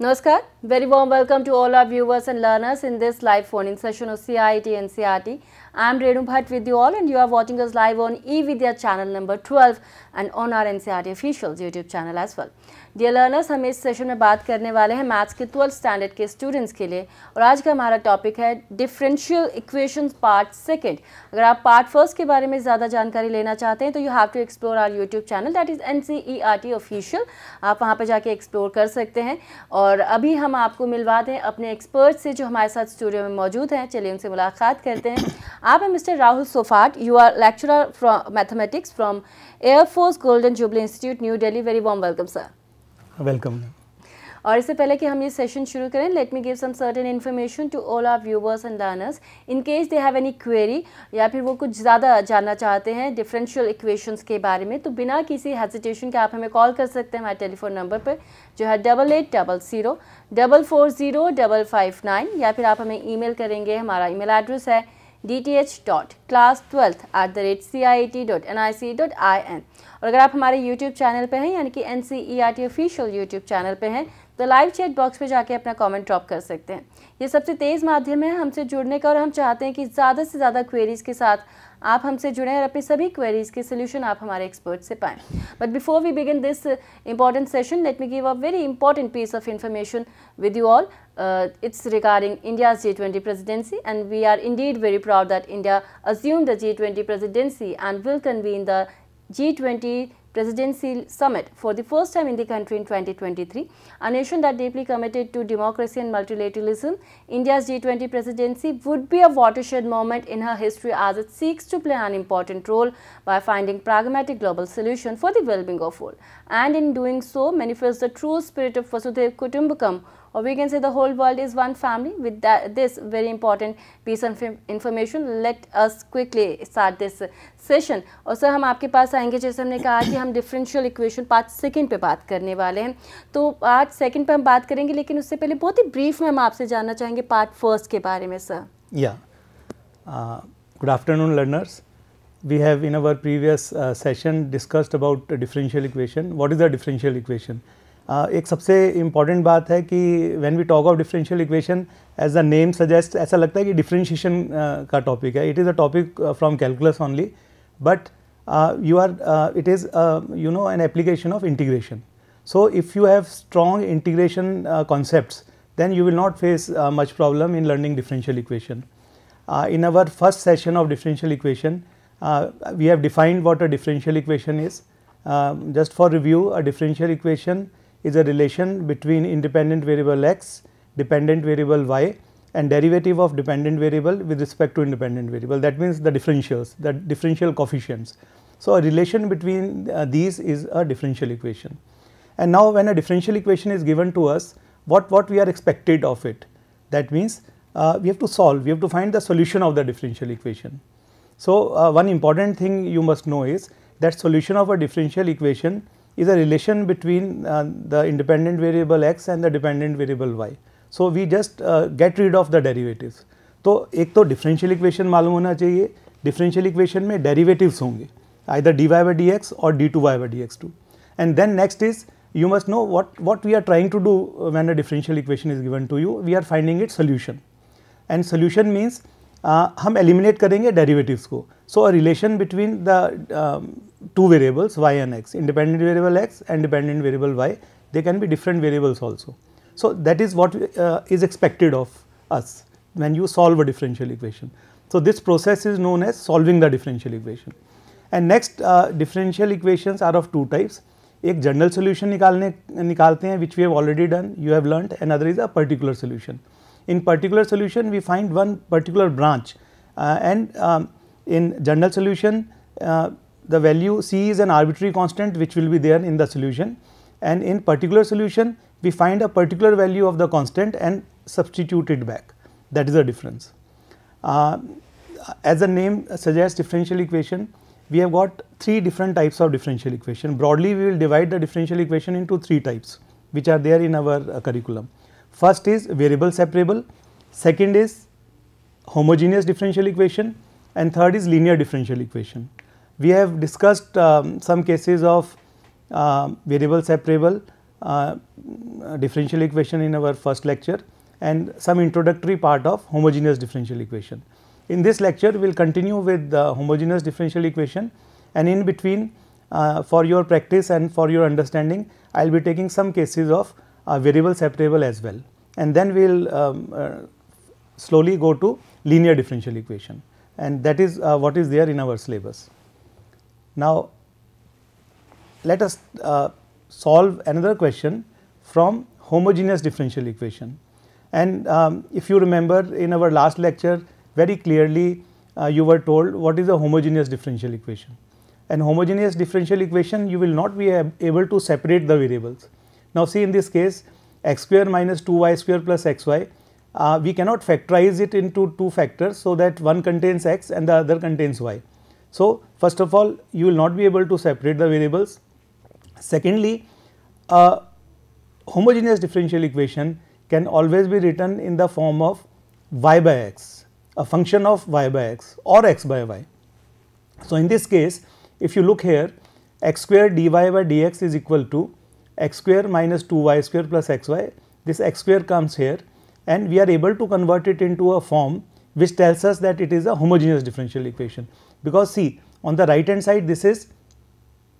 Namaskar, very warm welcome to all our viewers and learners in this live phone-in session of CIT and CRT. I am Renu Bhatt with you all and you are watching us live on eVidya channel number 12 and on our NCRT officials YouTube channel as well. Dear learners हम इस session में बात करने वाले हैं maths के twelfth standard के students के लिए और आज का हमारा टॉपिक है डिफरेंशियल इक्वेशन पार्ट सेकेंड अगर आप पार्ट फर्स्ट के बारे में ज़्यादा जानकारी लेना चाहते हैं तो you have to explore our YouTube channel that is N C E R T official आप वहाँ पर जाके एक्सप्लोर कर सकते हैं और अभी हम आपको मिलवा दें अपने एक्सपर्ट से जो हमारे साथ स्टूडियो में मौजूद हैं चलिए उनसे मुलाकात करते हैं आप हैं mister Rahul Sofat you are lecturer from mathematics from air force golden jubilee institute new Delhi very warm welcome sir welcome और इससे पहले कि हम ये सेशन शुरू करें let me give some certain information to all our viewers and learners in case they have any query या फिर वो कुछ ज़्यादा जानना चाहते हैं डिफरेंशियल इक्वेशंस के बारे में तो बिना किसी हेजिटेशन के आप हमें कॉल कर सकते हैं हमारे टेलीफोन नंबर पर जो है double eight double zero double four zero double five nine या फिर आप हमें ई करेंगे हमारा ई एड्रेस है एन e और अगर आप हमारे YouTube चैनल पे हैं यानी कि N C E R T official YouTube channel पे हैं तो लाइव चैट बॉक्स पे जाके अपना कमेंट ड्रॉप कर सकते हैं ये सबसे तेज़ माध्यम है हमसे जुड़ने का और हम चाहते हैं कि ज़्यादा से ज़्यादा क्वेरीज़ के साथ आप हमसे जुड़ें और अपनी सभी क्वेरीज के सोल्यूशन आप हमारे एक्सपर्ट से पाएँ but before we begin this important session let me give a very important piece of information with you all Uh, it's regarding India's G20 presidency and we are indeed very proud that India assumed the G20 presidency and will convene the G20 Presidency Summit for the first time in the country in 2023. A nation that deeply committed to democracy and multilateralism, India's G20 presidency would be a watershed moment in her history as it seeks to play an important role by finding pragmatic global solution for the well-being of all. And in doing so, manifests the true spirit of Vasudeva Kutumbakam or we can say the whole world is one family with that, this very important piece of information let us quickly start this session और sir हम आपके पास आएंगे जैसे हमने कहा कि हम differential equation पाँच सेकंड पे बात करने वाले हैं तो पाँच सेकंड पे हम बात करेंगे लेकिन उससे पहले बहुत ही ब्रीफ में हम आपसे जानना चाहेंगे पार्ट फर्स्ट के बारे में सर या good afternoon learners we have in our previous uh, session discussed about differential equation what is a differential equation एक सबसे इम्पॉर्टेंट बात है कि when we talk of differential equation as the name suggest ऐसा लगता है कि डिफरेंशिएशन का टॉपिक है it is a topic from calculus only but you are it is you know an application of integration so if you have strong integration concept then you will not face much problem in learning differential equation in our first session of differential equation we have defined what a differential equation is just for review a differential equation is a relation between independent variable x, dependent variable y and derivative of dependent variable with respect to independent variable that means the differentials the differential coefficients. So, a relation between uh, these is a differential equation and now when a differential equation is given to us what what we are expected of it that means uh, we have to solve we have to find the solution of the differential equation. So, uh, one important thing you must know is that solution of a differential equation is a relation between uh, the independent variable x and the dependent variable y. So, we just uh, get rid of the derivatives. So, एक to differential equation मालूम होना चाहिए Differential equation में derivatives होंगे either either y by dx or d2 by dx2. And then next is you must know what, what we are trying to do when a differential equation is given to you. We are finding its solution. And solution means हम eliminate करेंगे derivatives को so a relation between the two variables y and x independent variable x and dependent variable y they can be different variables also so that is what is expected of us when you solve a differential equation so this process is known as solving the differential equation and next differential equation are of two types एक general solution निकालने निकालते हैं which we have already done you have learn and other is a particular solution in particular solution we find one particular branch uh, and um, in general solution uh, the value C is an arbitrary constant which will be there in the solution and in particular solution we find a particular value of the constant and substitute it back that is the difference. Uh, as the name suggests differential equation we have got three different types of differential equation broadly we will divide the differential equation into three types which are there in our uh, curriculum. First is variable separable, second is homogeneous differential equation and third is linear differential equation. We have discussed um, some cases of uh, variable separable uh, differential equation in our first lecture and some introductory part of homogeneous differential equation. In this lecture, we will continue with the homogeneous differential equation and in between uh, for your practice and for your understanding, I will be taking some cases of variable separable as well and then we will um, uh, slowly go to linear differential equation and that is uh, what is there in our syllabus. Now, let us uh, solve another question from homogeneous differential equation. And um, if you remember in our last lecture very clearly uh, you were told what is a homogeneous differential equation. And homogeneous differential equation you will not be ab able to separate the variables. Now see in this case x square minus 2y square plus xy, uh, we cannot factorize it into two factors so that one contains x and the other contains y. So first of all you will not be able to separate the variables. Secondly, a homogeneous differential equation can always be written in the form of y by x, a function of y by x or x by y. So in this case if you look here x square dy by dx is equal to x square minus 2y square plus xy this x square comes here and we are able to convert it into a form which tells us that it is a homogeneous differential equation because see on the right hand side this is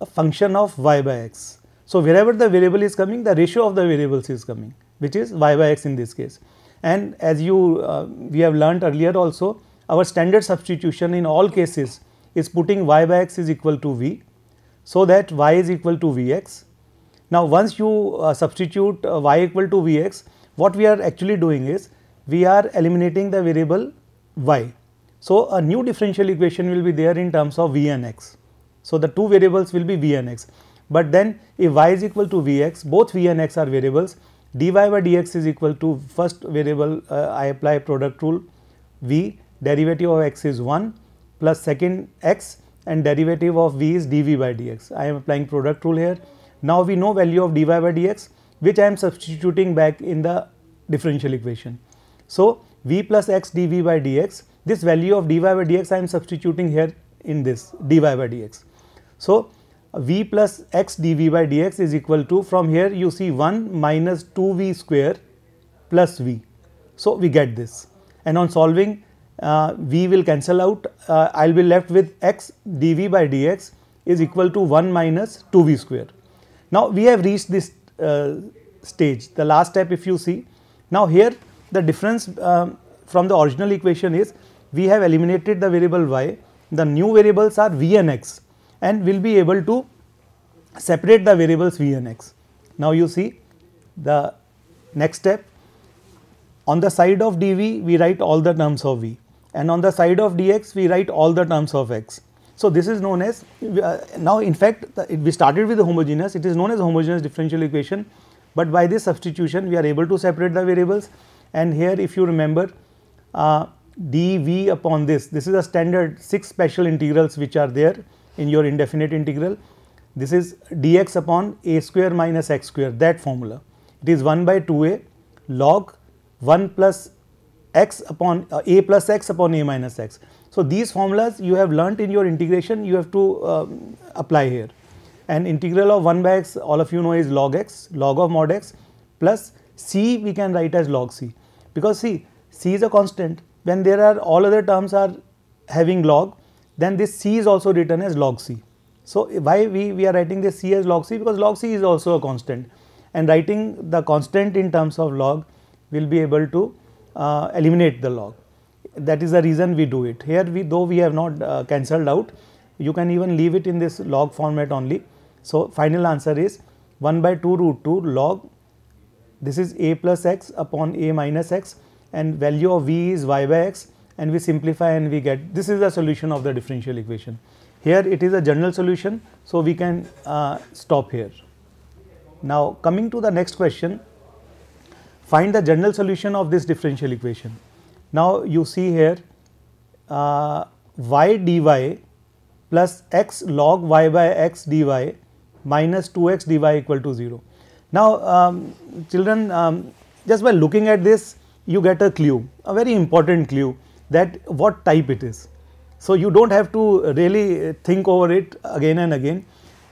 a function of y by x. So, wherever the variable is coming the ratio of the variables is coming which is y by x in this case and as you uh, we have learnt earlier also our standard substitution in all cases is putting y by x is equal to v. So, that y is equal to v x now, once you uh, substitute uh, y equal to vx, what we are actually doing is we are eliminating the variable y. So, a new differential equation will be there in terms of v and x. So, the two variables will be v and x. But then if y is equal to vx, both v and x are variables, dy by dx is equal to first variable uh, I apply product rule v derivative of x is 1 plus second x and derivative of v is dv by dx. I am applying product rule here now we know value of dy by dx which I am substituting back in the differential equation. So v plus x dv by dx this value of dy by dx I am substituting here in this dy by dx. So v plus x dv by dx is equal to from here you see 1 minus 2v square plus v. So we get this and on solving uh, v will cancel out uh, I will be left with x dv by dx is equal to 1 minus 2v square. Now we have reached this uh, stage, the last step if you see. Now here the difference um, from the original equation is we have eliminated the variable y, the new variables are v and x and we will be able to separate the variables v and x. Now you see the next step on the side of dv we write all the terms of v and on the side of dx we write all the terms of x. So, this is known as uh, now in fact, we started with the homogeneous it is known as homogeneous differential equation, but by this substitution we are able to separate the variables and here if you remember uh, dv upon this, this is a standard 6 special integrals which are there in your indefinite integral. This is dx upon a square minus x square that formula. It is 1 by 2a log 1 plus x upon uh, a plus x upon a minus x. So, these formulas you have learnt in your integration you have to um, apply here and integral of 1 by x all of you know is log x log of mod x plus c we can write as log c because see c is a constant when there are all other terms are having log then this c is also written as log c. So, why we, we are writing this c as log c because log c is also a constant and writing the constant in terms of log will be able to uh, eliminate the log that is the reason we do it. Here we though we have not uh, cancelled out, you can even leave it in this log format only. So, final answer is 1 by 2 root 2 log this is a plus x upon a minus x and value of v is y by x and we simplify and we get this is the solution of the differential equation. Here it is a general solution so we can uh, stop here. Now coming to the next question find the general solution of this differential equation. Now, you see here uh, y dy plus x log y by x dy minus 2x dy equal to 0. Now, um, children um, just by looking at this you get a clue a very important clue that what type it is. So, you do not have to really think over it again and again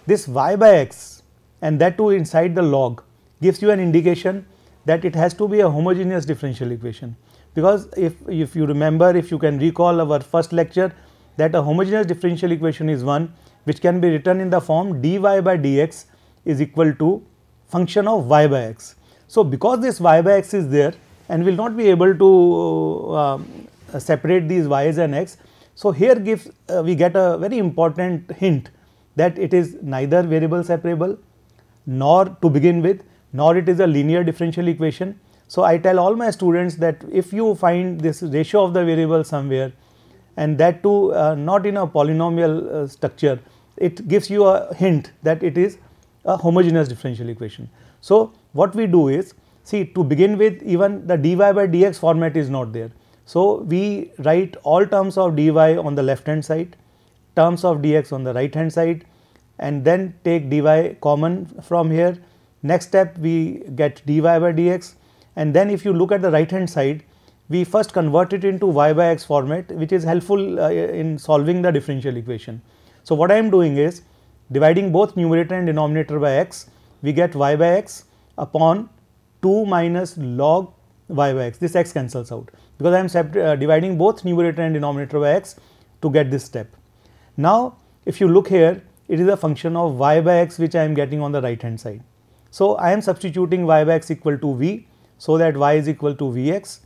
this y by x and that too inside the log gives you an indication that it has to be a homogeneous differential equation because if, if you remember if you can recall our first lecture that a homogeneous differential equation is one which can be written in the form dy by dx is equal to function of y by x. So, because this y by x is there and we will not be able to uh, um, separate these y's and x. So, here gives uh, we get a very important hint that it is neither variable separable nor to begin with nor it is a linear differential equation so, I tell all my students that if you find this ratio of the variable somewhere and that too uh, not in a polynomial uh, structure, it gives you a hint that it is a homogeneous differential equation. So, what we do is see to begin with even the dy by dx format is not there. So, we write all terms of dy on the left hand side, terms of dx on the right hand side and then take dy common from here. Next step we get dy by dx and then if you look at the right hand side we first convert it into y by x format which is helpful uh, in solving the differential equation. So, what I am doing is dividing both numerator and denominator by x we get y by x upon 2 minus log y by x this x cancels out because I am uh, dividing both numerator and denominator by x to get this step. Now, if you look here it is a function of y by x which I am getting on the right hand side. So, I am substituting y by x equal to v so that y is equal to Vx.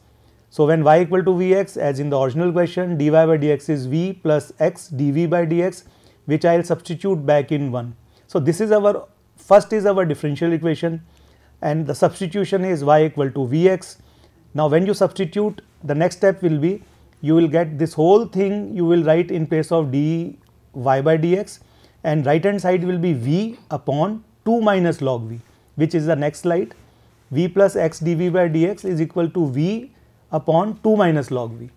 So, when y equal to Vx as in the original question dy by dx is V plus x dV by dx which I will substitute back in 1. So, this is our first is our differential equation and the substitution is y equal to Vx. Now, when you substitute the next step will be you will get this whole thing you will write in place of dy by dx and right hand side will be V upon 2 minus log V which is the next slide v plus x dv by dx is equal to v upon 2 minus log v.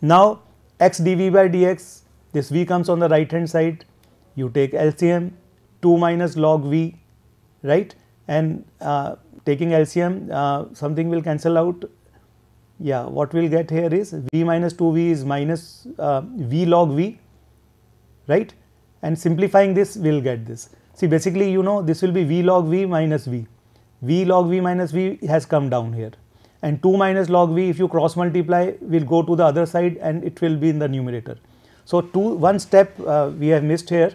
Now x dv by dx this v comes on the right hand side you take LCM 2 minus log v right and uh, taking LCM uh, something will cancel out yeah what we will get here is v minus 2v is minus uh, v log v right and simplifying this we will get this see basically you know this will be v log v minus v v log v minus v has come down here and 2 minus log v if you cross multiply will go to the other side and it will be in the numerator. So, two one step uh, we have missed here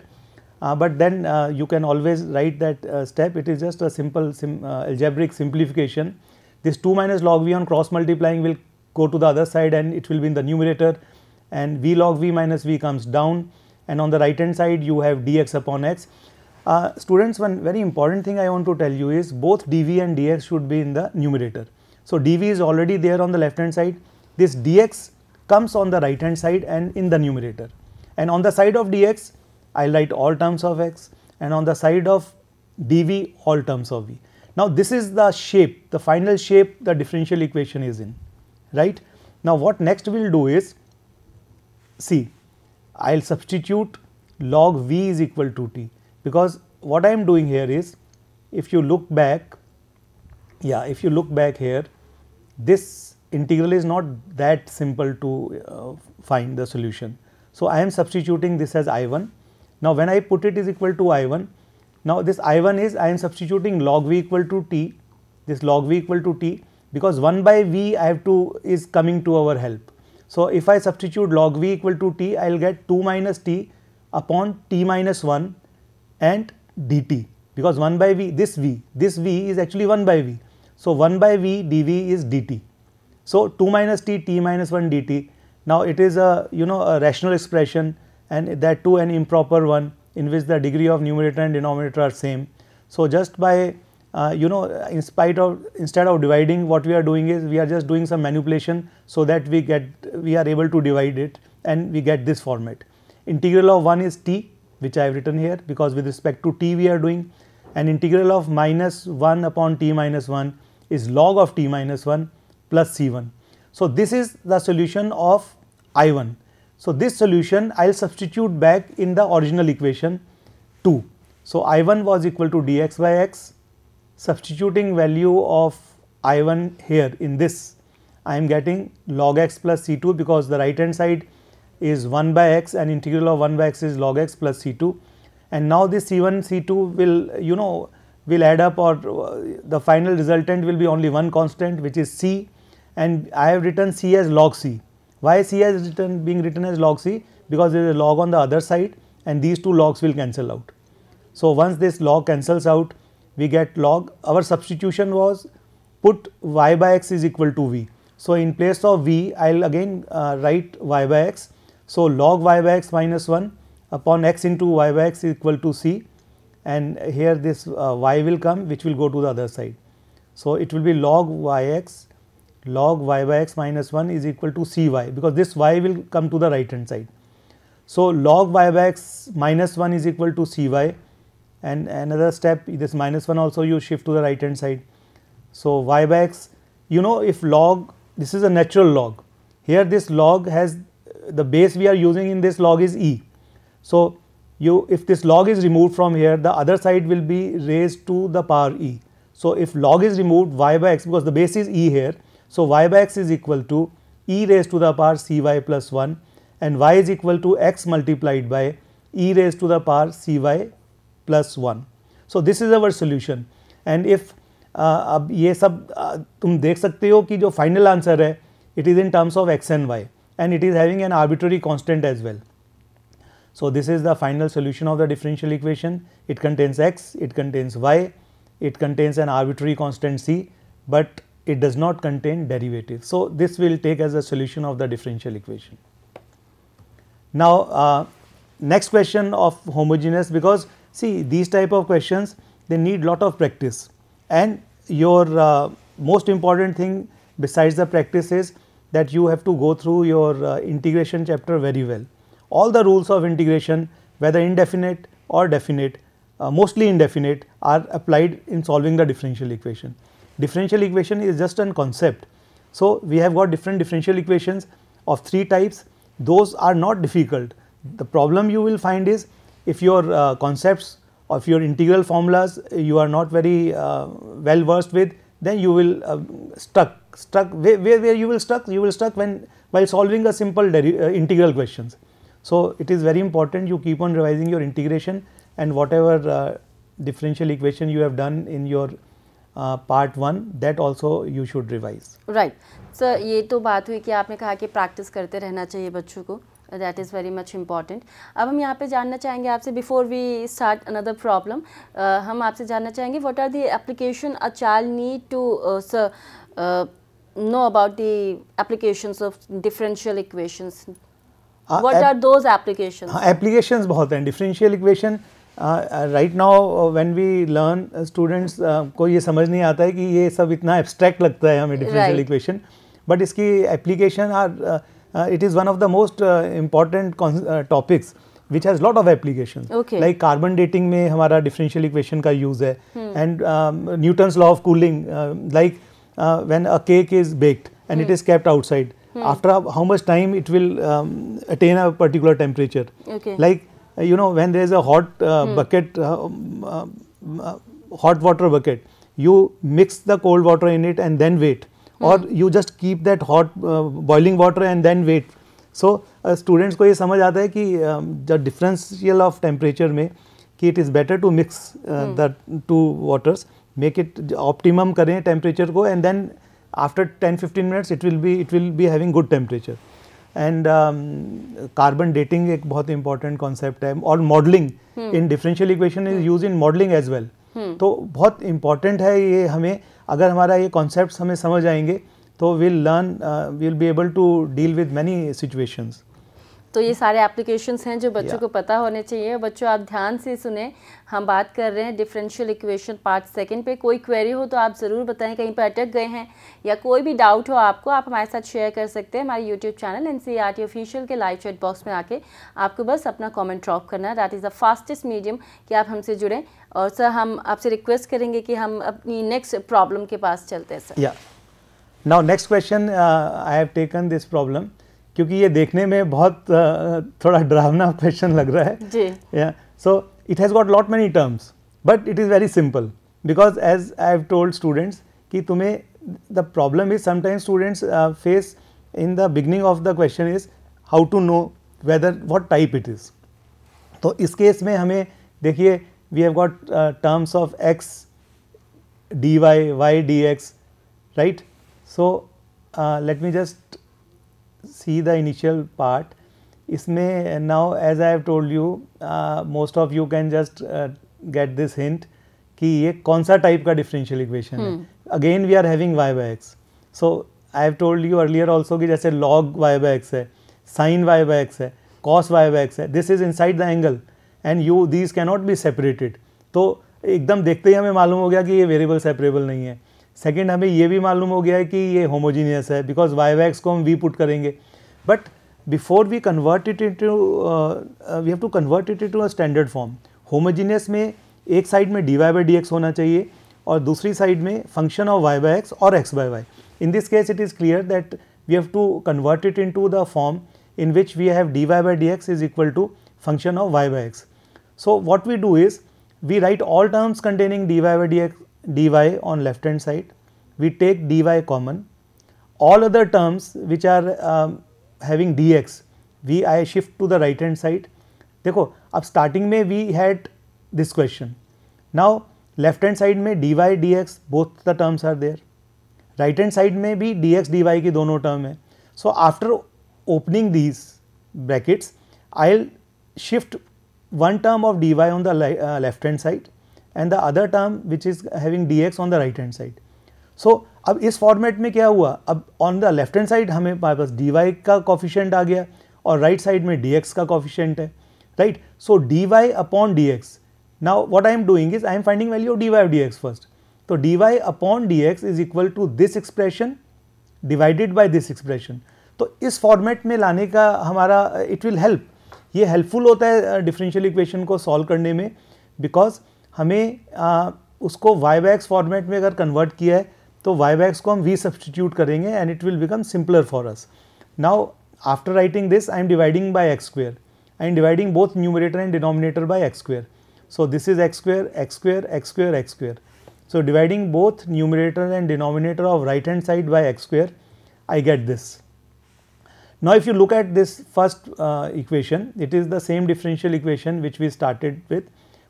uh, but then uh, you can always write that uh, step it is just a simple sim, uh, algebraic simplification this 2 minus log v on cross multiplying will go to the other side and it will be in the numerator and v log v minus v comes down and on the right hand side you have dx upon x uh, students, one very important thing I want to tell you is both dv and dx should be in the numerator. So, dv is already there on the left hand side, this dx comes on the right hand side and in the numerator. And on the side of dx, I will write all terms of x and on the side of dv all terms of v. Now, this is the shape, the final shape the differential equation is in, right. Now, what next we will do is, see, I will substitute log v is equal to t because what I am doing here is if you look back yeah if you look back here this integral is not that simple to uh, find the solution. So, I am substituting this as I 1 now when I put it is equal to I 1 now this I 1 is I am substituting log V equal to t this log V equal to t because 1 by V I have to is coming to our help. So, if I substitute log V equal to t I will get 2 minus t upon t minus 1 and dt because 1 by v this v this v is actually 1 by v. So, 1 by v dv is dt. So, 2 minus t t minus 1 dt now it is a you know a rational expression and that too an improper one in which the degree of numerator and denominator are same. So, just by uh, you know in spite of instead of dividing what we are doing is we are just doing some manipulation so that we get we are able to divide it and we get this format integral of 1 is t which I have written here because with respect to t we are doing an integral of minus 1 upon t minus 1 is log of t minus 1 plus c1. So, this is the solution of I1. So, this solution I will substitute back in the original equation 2. So, I1 was equal to dx by x substituting value of I1 here in this I am getting log x plus C2 because the right hand side is 1 by x and integral of 1 by x is log x plus c2 and now this c1 c2 will you know will add up or uh, the final resultant will be only one constant which is c and I have written c as log c. Why c is written being written as log c because there is a log on the other side and these two logs will cancel out. So, once this log cancels out we get log our substitution was put y by x is equal to v. So, in place of v I will again uh, write y by x so, log y by x minus 1 upon x into y by x is equal to c and here this uh, y will come which will go to the other side. So, it will be log y x log y by x minus 1 is equal to c y because this y will come to the right hand side. So, log y by x minus 1 is equal to c y and another step this minus 1 also you shift to the right hand side. So, y by x you know if log this is a natural log here this log has the base we are using in this log is e. So, you if this log is removed from here the other side will be raised to the power e. So, if log is removed y by x because the base is e here. So, y by x is equal to e raised to the power c y plus 1 and y is equal to x multiplied by e raised to the power c y plus 1. So, this is our solution and if uh, अब ये सब uh, तुम देख सकते हो कि जो final answer है it is in terms of x and y and it is having an arbitrary constant as well. So, this is the final solution of the differential equation. It contains x, it contains y, it contains an arbitrary constant c, but it does not contain derivative. So, this will take as a solution of the differential equation. Now, uh, next question of homogeneous because see these type of questions they need lot of practice and your uh, most important thing besides the practice is that you have to go through your uh, integration chapter very well. All the rules of integration whether indefinite or definite uh, mostly indefinite are applied in solving the differential equation. Differential equation is just an concept. So, we have got different differential equations of three types those are not difficult. The problem you will find is if your uh, concepts of your integral formulas you are not very uh, well versed with then you will uh, stuck stuck where, where, where you will stuck you will stuck when while solving a simple uh, integral questions. So, it is very important you keep on revising your integration and whatever uh, differential equation you have done in your Uh, part one that also you should revise right sir ye to baat hui ki aapne kaha ki practice karte rehna chahiye bachcho ko that is very much important अब हम यहाँ पे जानना चाहेंगे आपसे before we start another problem हम आपसे जानना चाहेंगे what are the application a child need to know about the application of differential equation what are those application application बहुत हैं differential equation right now when we learn students को ये समझ नहीं आता है कि ये सब इतना एब्स्ट्रैक्ट लगता है हमें डिफरेंशियल इक्वेशन बट इसकी application are Uh, it is one of the most uh, important uh, topics which has lot of applications. Okay. Like carbon dating में हमारा differential equation का use है hmm. and um, Newton's law of cooling uh, like uh, when a cake is baked and hmm. it is kept outside hmm. after how much time it will um, attain a particular temperature. Okay. Like uh, you know when there is a hot uh, hmm. bucket uh, um, uh, hot water bucket you mix the cold water in it and then wait Hmm. और you just keep that hot boiling water and then wait so students को ये समझ आता है कि the differential of temperature में कि it is better to mix the two waters make it optimum करें टेम्परेचर को and then after ten fifteen minutes it will be it will be having good temperature and carbon dating एक बहुत important concept है और modelling in differential equation is use in modelling as well तो बहुत important है ये हमें अगर हमारा ये कॉन्सेप्ट हमें समझ आएंगे तो will learn will be able to deal with many situations तो ये सारे एप्लीकेशंस हैं जो बच्चों को पता होने चाहिए बच्चों आप ध्यान से सुने हम बात कर रहे हैं डिफरेंशियल इक्वेशन पार्ट सेकंड पे कोई क्वेरी हो तो आप ज़रूर बताएं कहीं पर अटक गए हैं या कोई भी डाउट हो आपको आप हमारे साथ शेयर कर सकते हैं हमारे YouTube channel N C R T official के लाइव चैट बॉक्स में आके आपको बस अपना कॉमेंट ड्रॉप करना that is the fastest medium कि आप हमसे जुड़ें और सर हम आपसे रिक्वेस्ट करेंगे कि हम अपनी नेक्स्ट प्रॉब्लम के पास चलते हैं सर या now next question I have taken this problem क्योंकि ये देखने में बहुत थोड़ा डरावना क्वेश्चन लग रहा है so it has got lot many terms but it is very simple because as I have told students कि तुम्हें the problem is sometimes students face in the beginning of the question is how to know whether what type it is तो इस case में हमें देखिए we have got terms of x d y y d x right so let me just see the initial part इसमें now as I have told you uh, most of you can just uh, get this hint कि ये कौन सा type का differential equation है again we are having y by x so I have told you earlier also कि जैसे log y by x है sine y by x है कॉस वाई बाई एक्स है this is inside the angle and you these cannot be separated तो एकदम देखते ही हमें मालूम हो गया कि ये वेरिएबल सेपरेबल नहीं है सेकेंड हमें ये भी मालूम हो गया है कि ये होमोजीनियस है बिकॉज वाई वैक्स एक्स को हम वी पुट करेंगे but before we convert it to we have to convert it to a standard form homogeneous में एक साइड में d y by d x होना चाहिए और दूसरी साइड में function of y by x और x by y in this case it is clear that we have to convert it in to the form d y by d x is equal to function of y by x so what we do is we write all terms containing d y by d x dy on left hand side, we take dy common. All other terms which are um, having dx, we I shift to the right hand side. देखो अब starting में we had this question. Now left hand side में dy dx both the terms are there. Right hand side में भी dx dy की दोनों term है. So after opening these brackets, I'll shift one term of dy on the uh, left hand side and the other term which is having d x on the right hand side so अब इस format में क्या हुआ अब on the left hand side हमें हमारे पास d y का कॉफिशेंट आ गया और राइट right साइड में डी एक्स का कॉफिशेंट है right so d y upon d x now what I am doing is I am finding value d y d x first तो d y upon d x is equal to this expression divided by this expression तो इस format में लाने का हमारा it will help ये helpful होता है डिफरेंशियल uh, इक्वेशन को सॉल्व करने में बिकॉज हमें आ, उसको वाईबैक्स फॉर्मेट में अगर कन्वर्ट किया है तो वाईबैक्स को हम वी सब्सटीट्यूट करेंगे and it will become simpler for us now after writing this I am dividing by x square I am dividing both numerator and denominator by x square so this is x square x square x square x square so dividing both numerator and denominator of right hand side by x square I get this now if you look at this first equation it is the same differential equation which we started with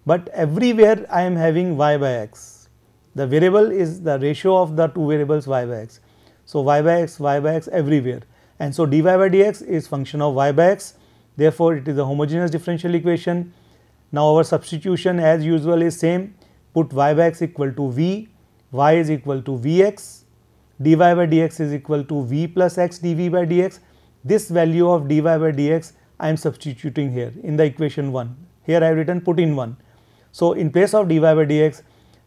but everywhere I am having y by x. The variable is the ratio of the two variables y by x. So, y by x, y by x everywhere and so dy by dx is function of y by x therefore, it is a homogeneous differential equation. Now, our substitution as usual is same put y by x equal to v, y is equal to vx, dy by dx is equal to v plus x dv by dx. This value of dy by dx I am substituting here in the equation 1. Here I have written put in 1 so, in place of dy by dx,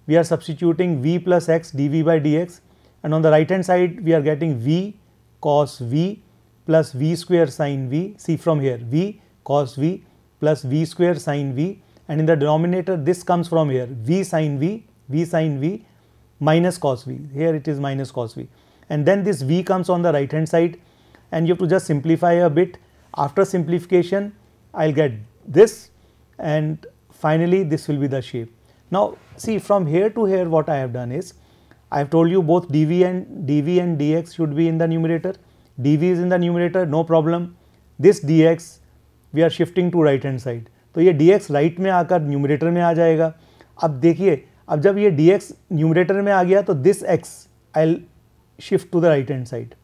we are substituting v plus x dv by dx and on the right hand side we are getting v cos v plus v square sine v. See from here v cos v plus v square sine v and in the denominator this comes from here v sine v, v sine v minus cos v. Here it is minus cos v and then this v comes on the right hand side and you have to just simplify a bit. After simplification I will get this and finally this will be the shape. Now see from here to here what I have done is I have told you both dv and dv and dx should be in the numerator dv is in the numerator no problem this dx we are shifting to right hand side तो ये dx right में आकर numerator में आ जाएगा अब देखिए अब जब ये dx न्यूमरेटर में आ गया तो this x I shift to the right hand side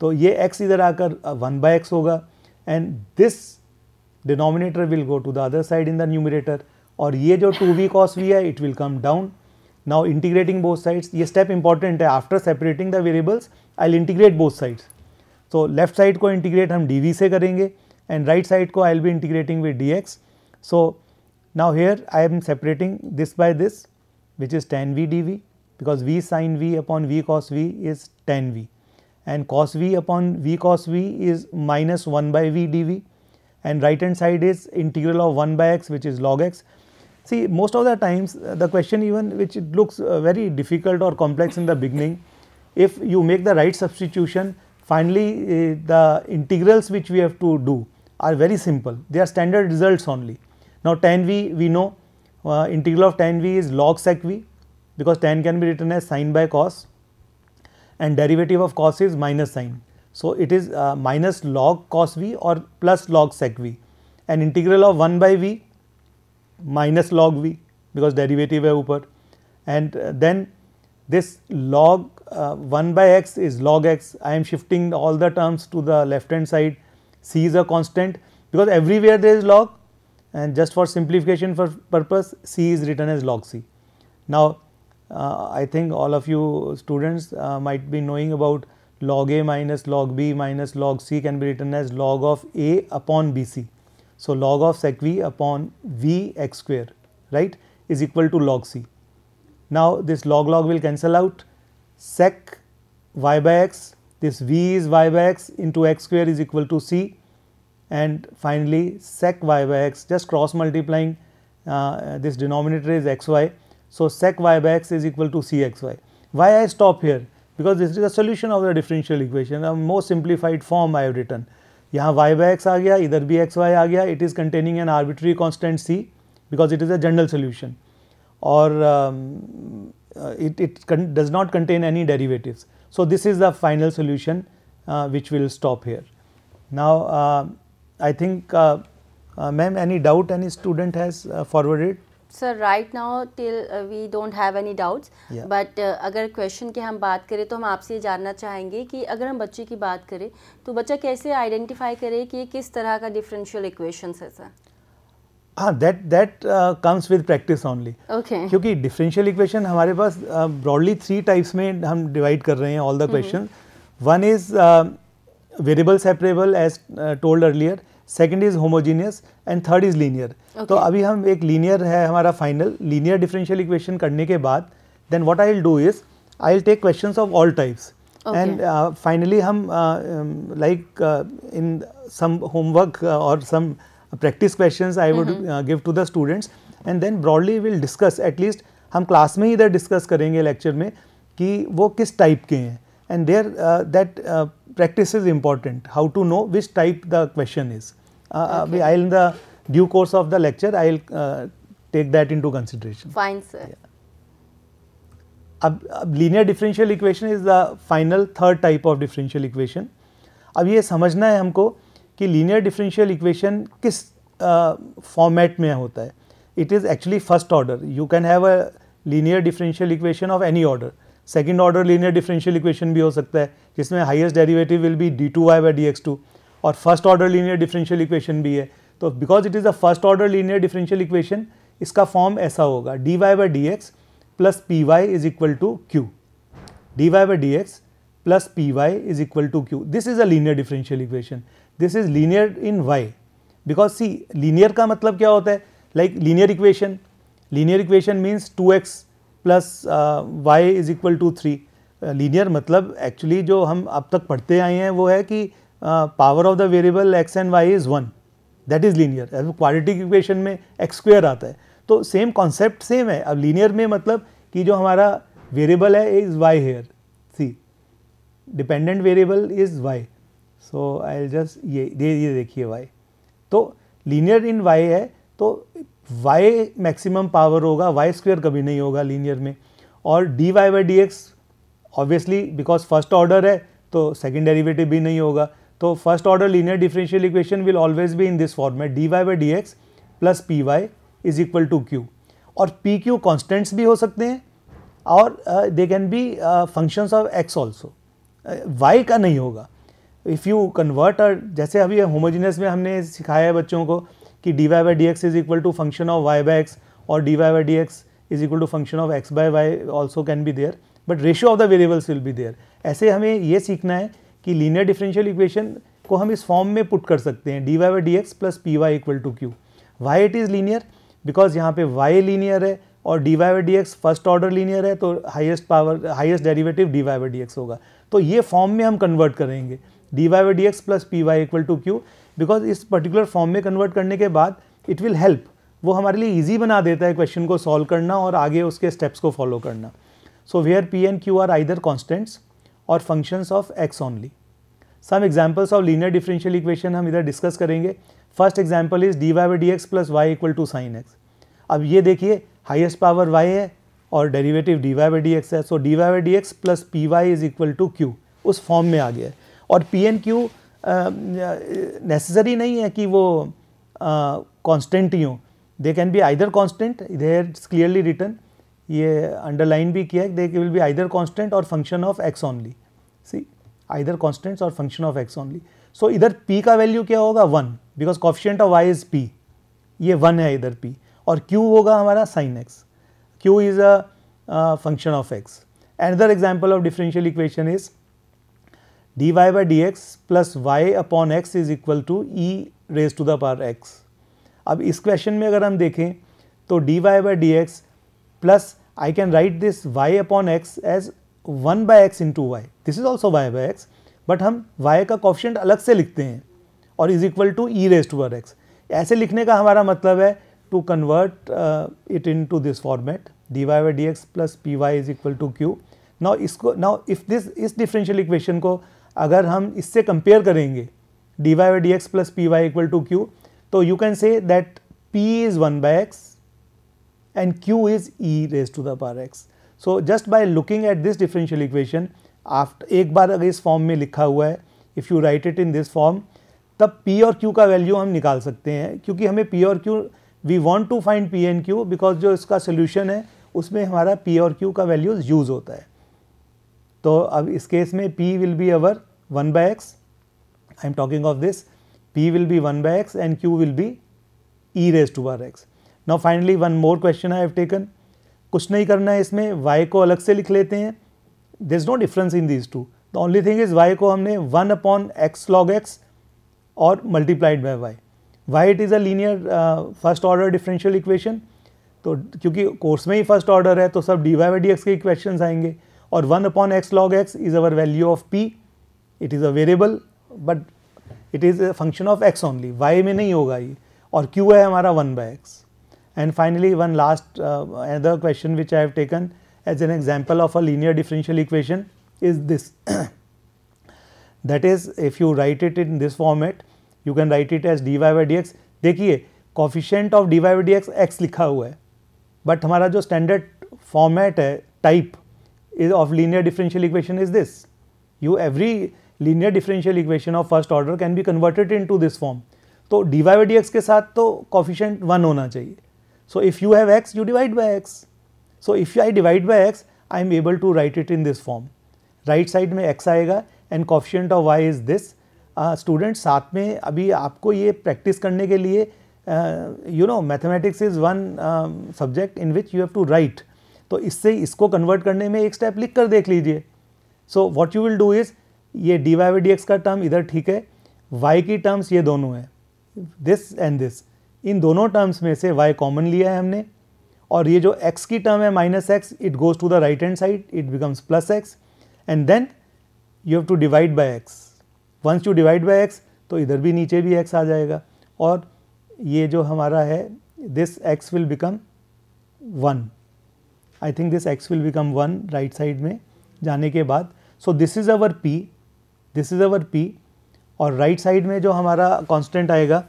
तो ये x इधर आकर 1 बाय एक्स होगा and this denominator will go to the other side in the numerator और ये जो टू वी कॉस वी है it will come down now integrating both sides ये स्टेप इंपॉर्टेंट है after separating the variables I integrate both sides so left side को integrate हम d we से करेंगे एंड राइट साइड को I L B integrating with D X so now here I am separating this by this which is tan V D V because V sine V upon V cos V is tan V and cos V upon V cos V is minus one by V D V and right hand side is integral of 1 by x which is log x. See most of the times uh, the question even which it looks uh, very difficult or complex in the beginning if you make the right substitution finally uh, the integrals which we have to do are very simple they are standard results only. Now tan v we know uh, integral of tan v is log sec v because tan can be written as sine by cos and derivative of cos is minus sine. So, it is uh, minus log cos v or plus log sec v and integral of 1 by v minus log v because derivative है upper, and uh, then this log uh, 1 by x is log x I am shifting all the terms to the left hand side c is a constant because everywhere there is log and just for simplification for purpose c is written as log c. Now, uh, I think all of you students uh, might be knowing about log a minus log b minus log c can be written as log of a upon bc. So log of sec v upon v x square right is equal to log c. Now this log log will cancel out sec y by x this v is y by x into x square is equal to c and finally sec y by x just cross multiplying uh, this denominator is xy. So sec y by x is equal to cxy. Why I stop here? because this is the solution of the differential equation a more simplified form I have written. Here y by x गया either b x y x y आ it is containing an arbitrary constant c because it is a general solution or um, uh, it, it does not contain any derivatives. So, this is the final solution uh, which will stop here. Now, uh, I think uh, uh ma'am any doubt any student has uh, forwarded? Sir right now till we don't have any doubts but अगर question की हम बात करें तो हम आपसे ये जानना चाहेंगे कि अगर हम बच्चे की बात करें तो बच्चा कैसे आइडेंटिफाई करे कि किस तरह का डिफरेंशियल इक्वेशन है सर हाँ that that comes with practice only okay क्योंकि डिफरेंशियल इक्वेशन हमारे पास ब्रॉडली थ्री टाइप्स में हम डिवाइड कर रहे हैं all the question one is variable separable as told earlier second is homogeneous and third is linear तो अभी हम एक लीनियर है हमारा फाइनल लीनियर डिफरेंशियल इक्वेशन करने के बाद then what I will do is I will take question of all types and finally हम लाइक इन सम होमवर्क और some practice question I would give to the students and then broadly will discuss at least हम class में ही इधर discuss करेंगे lecture में कि वो किस टाइप के हैं and there that practice is important how to know which type the question is Uh, uh, okay. I'll in the due course of the lecture I'll uh, take that into consideration. Fine sir. Yeah. अब, अब linear differential equation is the final third type of differential equation अब ये समझना है हमको कि linear differential equation किस format uh, में होता है it is actually first order you can have a linear differential equation of any order second order linear differential equation भी हो सकता है जिसमें highest derivative will be d two y by d x two और first order linear differential equation भी है तो because it is a first order linear differential equation इसका फॉर्म ऐसा होगा d y by d x plus p y is equal to q d y by d x plus p y is equal to q this is a linear differential equation this is linear in y because see linear का मतलब क्या होता है like linear equation linear equation means two x plus Y is equal to three linear मतलब actually जो हम अब तक पढ़ते आए हैं वो है कि power of the variable x and y is one that is linear quality equation में एक्स स्क्वेयर आता है तो सेम कॉन्सेप्ट सेम है अब लीनियर में मतलब कि जो हमारा वेरिएबल है is y here see dependent variable is y so I just ये ये देखिए वाई तो लीनियर इन वाई है तो वाई मैक्सिमम पावर होगा वाई स्क्वेयर कभी नहीं होगा लीनियर में और d y by d x obviously because first order है तो सेकेंड डेरिवेटिव भी नहीं होगा तो first order linear differential equation will always be in this format d y by d x plus p y is equal to q और p q constants भी हो सकते हैं और they can be functions of x also y का नहीं होगा if you convert और जैसे अभी होमोजीनियस में हमने सिखाया है बच्चों को कि d y by d x is equal to function of y by x और d y by d x is equal to function of x by y also can be there but ratio of the variables will be there ऐसे हमें ये सीखना है कि linear differential equation को हम इस फॉर्म में पुट कर सकते हैं d y by d x plus p y equal to q why it is linear because यहाँ पे वाई लीनियर है और d y by d x first order linear है तो highest power highest derivative d y by d x होगा तो ये form में हम कन्वर्ट करेंगे d y by d x plus p y equal to q because इस particular form में कन्वर्ट करने के बाद इट विल हेल्प वो हमारे लिए ईजी बना देता है क्वेश्चन को सॉल्व करना और आगे उसके स्टेप्स को फॉलो करना so where p and q are either constants और functions of x only some examples of linear differential equation हम इधर डिस्कस करेंगे first example is d y d x plus y equal to sine x अब ये देखिए highest power y है और derivative d y d x है so d y d x plus p y is equal to q उस फॉर्म में आ गया है और पी एन क्यू नेसेसरी नहीं है कि वो कॉन्स्टेंट ही हो they can be either constant there clearly written ये अंडरलाइन भी किया है they will be either constant और function of x only see either constants और function of x only so इधर पी का वैल्यू क्या होगा one because coefficient of y is p ये वन है इधर पी और क्यू होगा हमारा sine x q is a function of x example of differential equation is d y by d x plus y upon x is equal to e raise to the power x अब इस question में अगर हम देखें तो d y by d x plus I can write this y upon x as 1 by x into y this is also y by x but हम y का coefficient अलग से लिखते हैं और is equal to e race to x ऐसे लिखने का हमारा मतलब है to convert it in into this format d y by d x plus p y is equal to q now इसको नाउ इफ दिस इस डिफरेंशियल इक्वेशन को अगर हम इससे कंपेयर करेंगे d y by d x plus p y equal to q तो you can say that p is one by x and q is e raised to the power x. So just by looking at this differential equation after ek bar agar is form mein likha hua hai if you write it in this form tab p और q ka value hum nikal sakte hain kyunki hame p और q we want to find p and q because jo iska solution hai usme hamara p और q ka values use hota hai to ab is case mein p will be our 1 by x i am talking of this p will be 1 by x and q will be e raised to power x. Now finally one more question I have taken कुछ नहीं करना है इसमें Y को अलग से लिख लेते हैं there is no difference in these two the only thing is y को हमने one upon x log x और multiplied by y why it is a linear first order differential equation तो क्योंकि कोर्स में ही फर्स्ट ऑर्डर है तो सब d y by d x के इक्वेशन आएंगे और one upon x log x is our value of p it is a variable but it is a function of x only y में नहीं होगा ये और क्यू है हमारा one by x And finally, one last uh, another question which I have taken as an example of a linear differential equation is this. that is if you write it in this format you can write it as dy by dx dekhiye coefficient of dy by dx x likha hua hai but hamara jo standard format hai type is of linear differential equation is this you every linear differential equation of first order can be converted into this form to dy by dx ke sath to coefficient 1 hona chahiye So if you have x, you divide by x. So if I divide by x, I am able to write it in this form. Right side में x आएगा and coefficient of y is this. Student uh, साथ में अभी आपको ये practice करने के लिए you know mathematics is one subject in which you have to write तो इससे इसको कन्वर्ट करने में एक स्टेप लिख कर देख लीजिए so what you will do is ये डी वाई डी एक्स का टर्म इधर ठीक है वाई की टर्म्स ये दोनों हैं दिस एंड दिस इन दोनों टर्म्स में से y कॉमन लिया है हमने और ये जो x की टर्म है minus x it goes to the right hand side it becomes plus x and then you have to divide by x once you divide by x तो इधर भी नीचे भी एक्स आ जाएगा और ये जो हमारा है this x will become one I think this x will become one right side में जाने के बाद so this is our p this is our p और राइट right साइड में जो हमारा कॉन्स्टेंट आएगा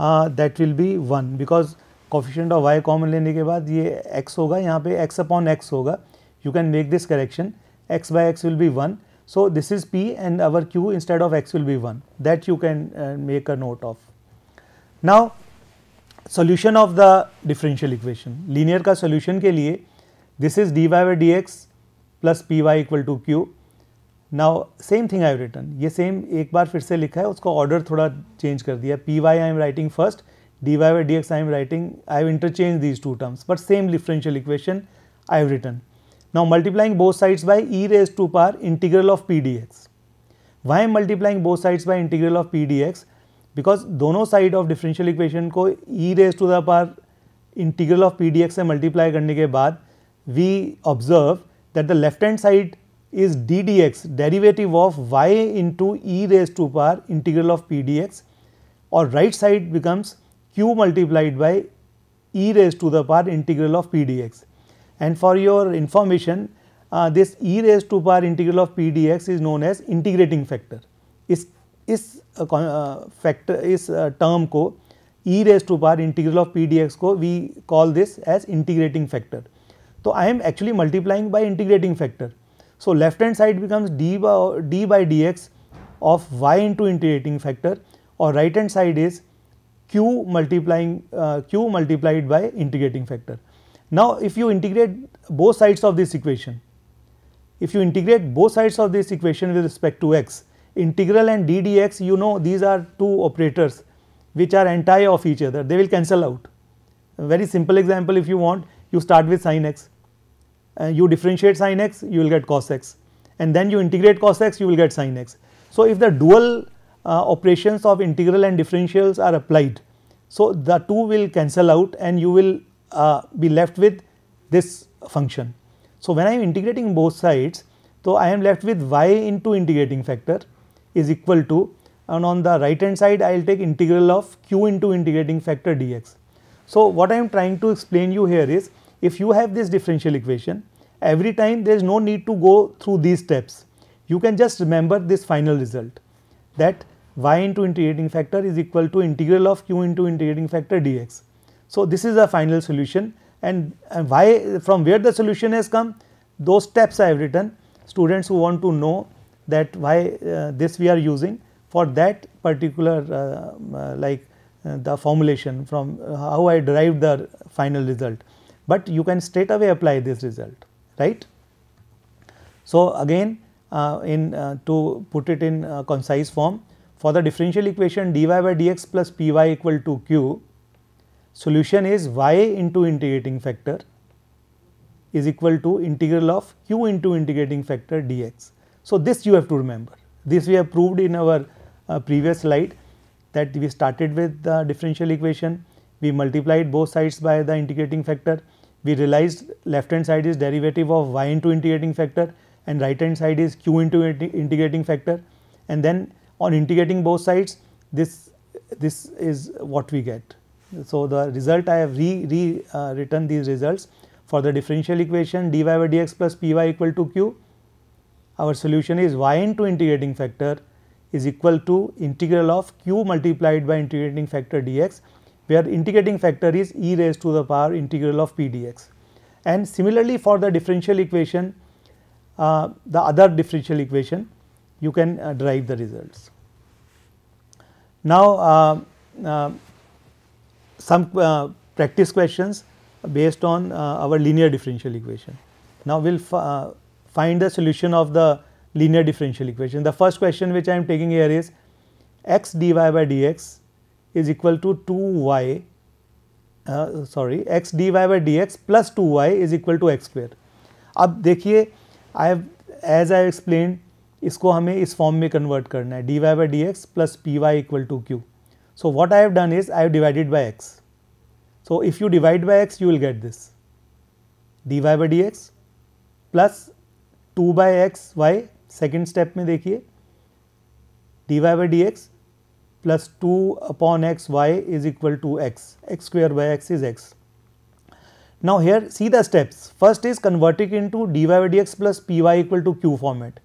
that will be one because coefficient of y common लेने के बाद ये एक्स होगा यहाँ पे एक्स अपॉन एक्स होगा you can make this correction x by x will be one so this is p and our q instead of x will be one that you can make a note of now solution of the differential equation linear का solution के लिए this is d y y d x plus p y equal to q now same thing I written ये same एक बार फिर से लिखा है उसका ऑर्डर थोड़ा चेंज कर दिया p y I am writing first d y y d x I am writing I have interchange these two terms but same differential equation I have written now multiplying both sides by e raise to power integral of p d x why am multiplying both sides by integral of p d x because दोनों side of differential equation को e raise to the power integral of p d x से multiply करने के बाद we observe that the left hand side is d dx derivative of y into e raised to power integral of p dx or right side becomes q multiplied by e raised to the power integral of p dx. And for your information uh, this e raised to power integral of p dx is known as integrating factor. Is, is uh, factor is term ko e raised to power integral of p dx ko we call this as integrating factor. So, I am actually multiplying by integrating factor. So, left hand side becomes d by, d by dx of y into integrating factor or right hand side is q multiplying uh, q multiplied by integrating factor. Now, if you integrate both sides of this equation, if you integrate both sides of this equation with respect to x, integral and d dx you know these are two operators which are anti of each other, they will cancel out. A very simple example if you want, you start with sine x, uh, you differentiate sin x you will get cos x and then you integrate cos x you will get sin x. So, if the dual uh, operations of integral and differentials are applied so, the two will cancel out and you will uh, be left with this function. So, when I am integrating both sides, so I am left with y into integrating factor is equal to and on the right hand side I will take integral of q into integrating factor dx. So, what I am trying to explain you here is if you have this differential equation every time there is no need to go through these steps. You can just remember this final result that y into integrating factor is equal to integral of q into integrating factor dx. So, this is the final solution and, and why from where the solution has come those steps I have written students who want to know that why uh, this we are using for that particular uh, uh, like uh, the formulation from uh, how I derived the final result but you can straight away apply this result, right. So, again uh, in uh, to put it in uh, concise form for the differential equation dy by dx plus py equal to q solution is y into integrating factor is equal to integral of q into integrating factor dx. So, this you have to remember this we have proved in our uh, previous slide that we started with the differential equation we multiplied both sides by the integrating factor we realized left hand side is derivative of y into integrating factor and right hand side is q into integrating factor and then on integrating both sides this this is what we get. So, the result I have re, re uh, written these results for the differential equation dy by dx plus py equal to q our solution is y into integrating factor is equal to integral of q multiplied by integrating factor dx where integrating factor is e raised to the power integral of p dx. And similarly for the differential equation, uh, the other differential equation, you can uh, derive the results. Now, uh, uh some uh, practice questions based on uh, our linear differential equation. Now, we will find the solution of the linear differential equation. The first question which I am taking here is x dy by dx is equal to 2y uh, sorry x dy by dx plus 2y is equal to x square. अब देखिए I have as I explain इसको हमें इस form में convert करना है d y by d x plus p y equal to q so what I have done is I have divided by x so if you divide by x you will get this d y by d x plus two by x y second step में देखिए d y by d x plus to upon x y is equal to x x square by x is x now here see the steps first is converting into d y d x plus p y equal to q format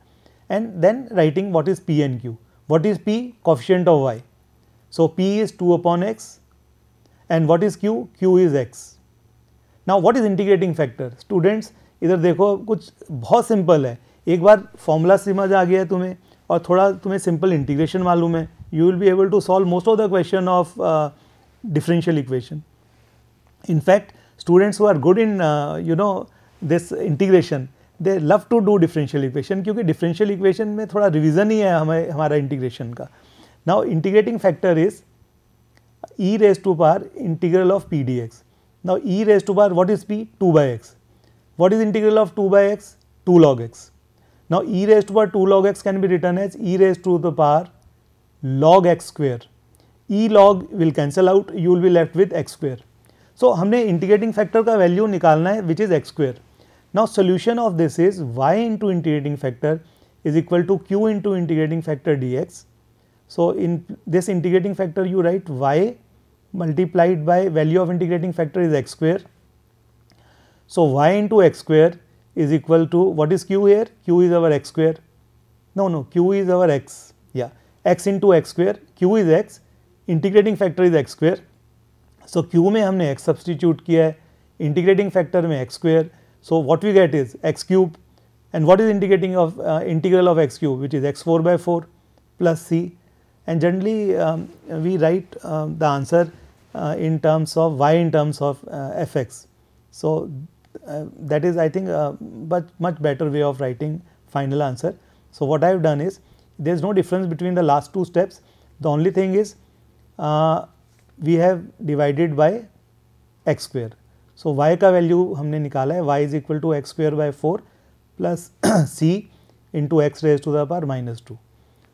and then writing what is p and q what is p coefficient of y so p is two upon x and what is q q is x now what is integrating factor students इधर देखो कुछ बहुत simple है एक बार formula समझ आ गया है तुम्हें और थोड़ा तुम्हें सिंपल इंटीग्रेशन मालूम है you will be able to solve most of the question of uh, differential equation. In fact, students who are good in uh, you know this integration they love to do differential equation because differential equation में थोड़ा revision ही है integration Now integrating factor is e raised to power integral of p dx. Now e raised to power what is p? 2 by x. What is integral of 2 by x? 2 log x. Now e raised to power 2 log x can be written as e raised to the power log x square e log will cancel out you will be left with x square so humne integrating factor ka value nikalna hai which is x square now solution of this is y into integrating factor is equal to q into integrating factor dx so in this integrating factor you write y multiplied by value of integrating factor is x square so y into x square is equal to what is q here q is our x square no no q is our x yeah x into x square, q is x, integrating factor is x square. So, q mein humne x substitute kiya integrating factor mein x square. So, what we get is x cube and what is integrating of uh, integral of x cube which is x 4 by 4 plus c and generally um, we write um, the answer uh, in terms of y in terms of uh, f x. So, that is I think uh, much better way of writing final answer. So, what I have done is there is no difference between the last two steps the only thing is uh, we have divided by x square. So, y ka value humne nikala hai y is equal to x square by 4 plus c into x raised to the power minus 2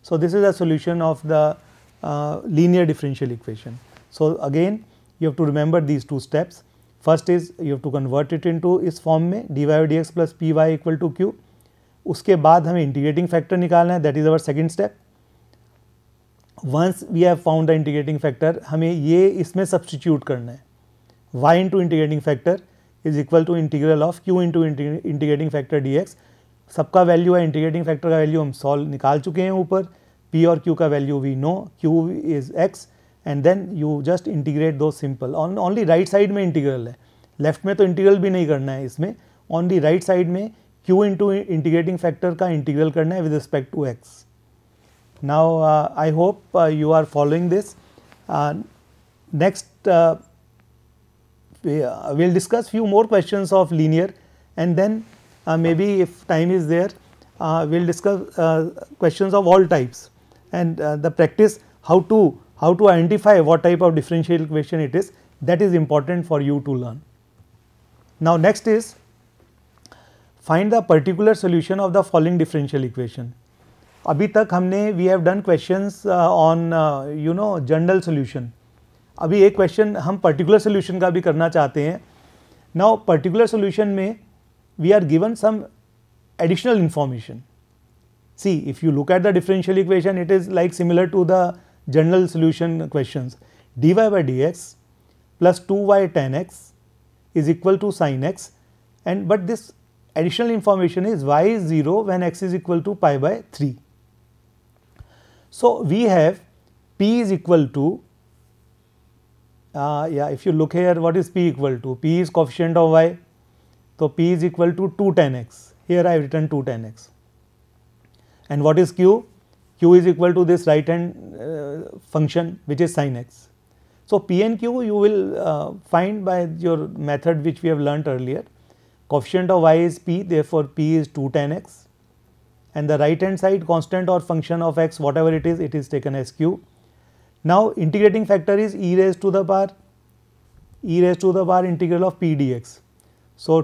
so this is a solution of the uh, linear differential equation. So, again you have to remember these two steps. First is you have to convert it into is form mein dy by dx plus py equal to q उसके बाद हमें integrating factor निकालना है that is our second step once we have found the integrating factor हमें ये इसमें substitute करना है y into integrating factor is equal to integral of q into integrating factor d x सबका वैल्यू है integrating factor का value हम solve निकाल चुके हैं ऊपर पी और क्यू का value we know q is x and then you just integrate दो simple on only right side में इंटीग्रल है लेफ्ट में तो इंटीग्रल भी नहीं करना है इसमें ऑन दी राइट साइड में q into integrating factor का integral karna with respect to x. Now uh, I hope uh, you are following this. Uh, next we will discuss few more questions of linear and then maybe if time is there we will discuss questions of all types and the practice how to how to identify what type of differential equation it is that is important for you to learn. Now next is find the particular solution of the following differential equation अभी तक हमने we have done question on you know general solution अभी एक question हम particular solution का भी करना चाहते हैं नाउ पर्टिकुलर सोल्यूशन में we are given some additional information see if you look at the differential equation it is like similar to the general solution question d y by d x plus two y tan x is equal to sine x and but this additional information is y is 0 when x is equal to pi by 3. So, we have p is equal to uh, yeah if you look here what is p equal to p is coefficient of y. So, p is equal to 2 tan x here I have written 2 tan x and what is q? q is equal to this right hand uh, function which is sin x. So, p and q you will uh, find by your method which we have learnt earlier Coefficient of y is p, therefore, p is 2 tan x and the right hand side constant or function of x whatever it is, it is taken as q. Now, integrating factor is e raised to the power e raised to the power integral of p dx. So,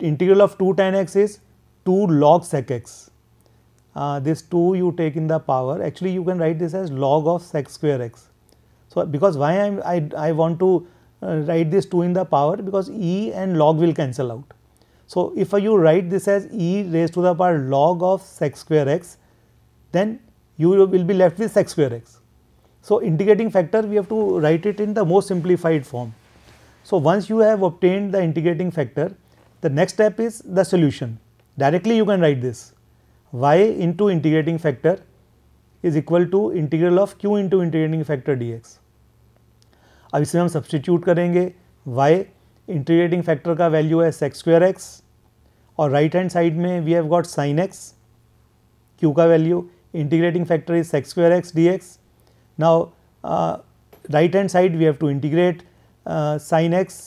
integral of 2 tan x is 2 log sec x. Uh, this 2 you take in the power actually you can write this as log of sec square x. So, because why I am I, I want to uh, write this 2 in the power because e and log will cancel out. So, if you write this as e raised to the power log of sec square x, then you will be left with sec square x. So, integrating factor we have to write it in the most simplified form. So, once you have obtained the integrating factor, the next step is the solution. Directly you can write this y into integrating factor is equal to integral of q into integrating factor dx. अब इसमें हम substitute करेंगे y integrating factor का value है sec square x और right hand side में we have got sine x q का value integrating factor is sec square x d x now right hand side we have to integrate sine x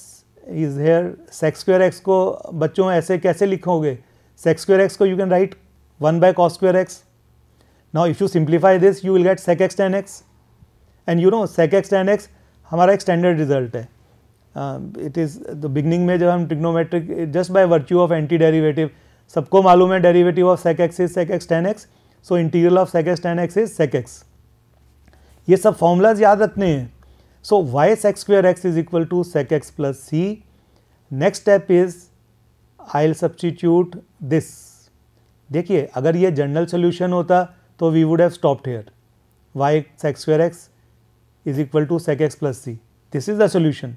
is here sec square x को बच्चों ऐसे कैसे लिखोगे sec square x को you can write one by cos square x now if you simplify this you will get sec x tan x and you know sec x tan x हमारा एक standard result है it is the beginning में जब हम trigonometric just by virtue of anti derivative सबको मालूम है derivative of sec x is sec x tan x so integral of sec x tan x is sec x ये सब formulas याद रखने हैं so y sec square x is equal to sec x plus c next step is I substitute this देखिए अगर ये general solution होता तो we would have stopped here y sec square x is equal to sec x plus c this is the solution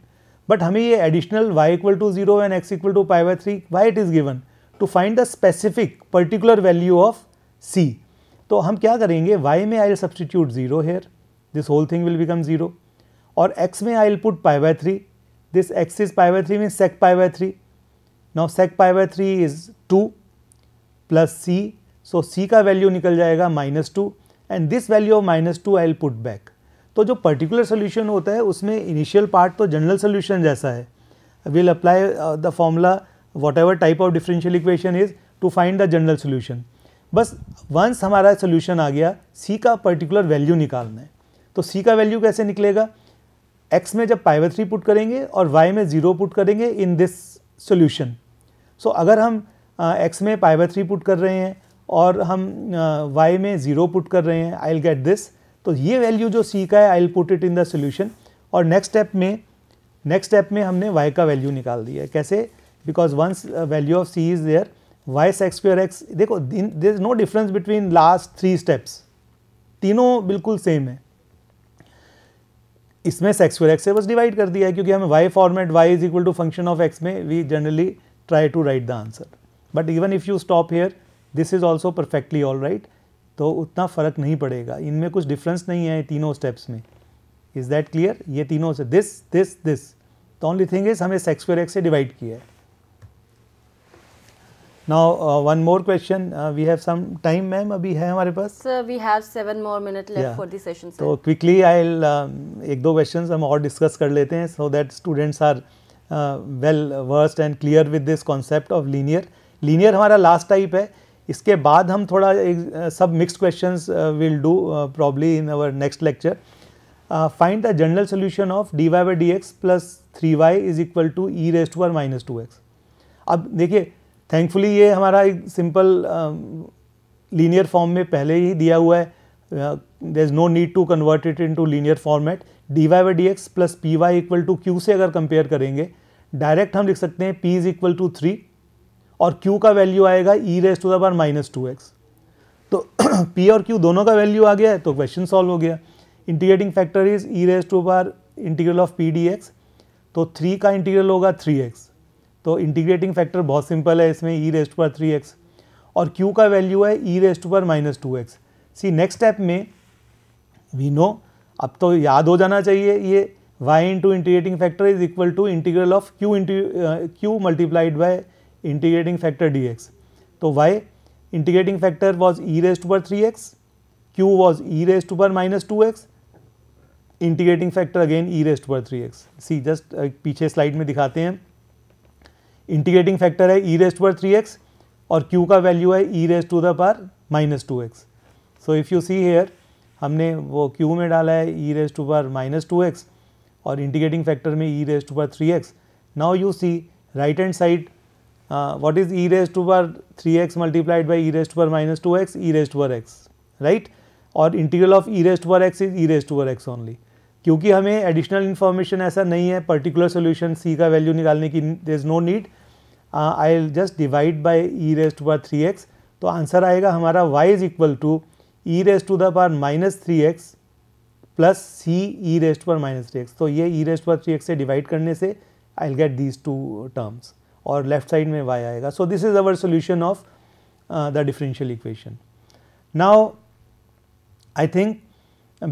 but हमें ये additional y equal to zero and x equal to pi by three y it is given to find the specific particular value of c तो हम क्या करेंगे y में आई substitute zero here this whole thing will become zero और x में I put pi by three this x is pi by three mean sec pi by three now sec pi by three is two plus c so c का value निकल जाएगा minus two and this value of minus two I put back तो जो particular solution होता है उसमें initial part तो general solution जैसा है will apply the formula whatever type of differential equation is to find the general solution बस once हमारा सोल्यूशन आ गया सी का पर्टिकुलर वैल्यू निकालना है तो सी का वैल्यू कैसे निकलेगा एक्स में जब पाइवर थ्री पुट करेंगे और वाई में ज़ीरो पुट करेंगे इन दिस सोल्यूशन सो अगर हम एक्स uh, में पाइवर थ्री पुट कर रहे हैं और हम वाई uh, में ज़ीरो पुट कर रहे हैं आई विल गेट दिस तो ये वैल्यू जो सी का है I put it in the solution और नेक्स्ट स्टेप में नेक्स्ट स्टेप में हमने वाई का वैल्यू निकाल दिया है कैसे because once value of C is there Y सेक्स एक्स देखो there is no difference between last three steps तीनों बिल्कुल सेम है इसमें सेक्स एक्स से बस डिवाइड कर दिया है क्योंकि हमें y format y is equal to function of x में we generally try to write the answer but even if you stop here this is also perfectly all right तो उतना फ़र्क नहीं पड़ेगा इनमें कुछ डिफरेंस नहीं है तीनों स्टेप्स में इज़ दैट क्लियर ये तीनों से दिस दिस दिस तो ओनली थिंग इज हमें सेक्स एक्स से डिवाइड किया है now one more question we have some time ma'am अभी है हमारे पास we have seven more minute left for this session तो क्विकली आई um, एक दो क्वेश्चन हम और डिस्कस कर लेते हैं so that students are well versed and clear with this concept of linear linear हमारा लास्ट टाइप है इसके बाद हम थोड़ा एक सब mix question will do probably in our next lecture find the general solution of d y by d x plus three y is equal to e raised to minus two x अब देखिए thankfully ये हमारा एक simple linear form में पहले ही दिया हुआ है there is no need to convert it in into linear format d y by d x plus p y equal to q से अगर कंपेयर करेंगे डायरेक्ट हम लिख सकते हैं p is equal to three और Q का वैल्यू आएगा e raised to the minus two x तो P और Q दोनों का वैल्यू आ गया है तो क्वेश्चन सॉल्व हो गया integrating factor is e race to power integral of p d x तो थ्री का इंटीग्रल होगा थ्री एक्स तो इंटीग्रेटिंग फैक्टर बहुत सिंपल है इसमें e race to three x और Q का वैल्यू है e race to minus two x see next step में वी नो अब तो याद हो जाना चाहिए ये y into integrating factor is equal to integral of q इंटी Q multiplied by integrating factor d x तो y integrating factor was e raised power three x q was e raised power minus two x integrating factor again e raised power three x see just पीछे slide में दिखाते हैं integrating factor है e raised power three x और q का value है e raised to the power minus two x so if you see here हमने वो क्यू में डाला है e raised to power minus two x और इंटीग्रेटिंग फैक्टर में e raised power three x now you see right hand side uh, is e raised raised to power 3x multiplied by e raised to power minus 2x e raised to power x और integral of e raised power x is e raised power x only क्योंकि हमें additional information ऐसा नहीं है particular solution सी का value निकालने की there is no need I just divide by e raised power three x तो आंसर आएगा हमारा y is equal to e raised to the power minus three x plus c e raised power minus three x तो ये e raised power three x से divide करने से I get these two terms और left side में y आएगा So this is our solution of uh, the differential equation. Now, I think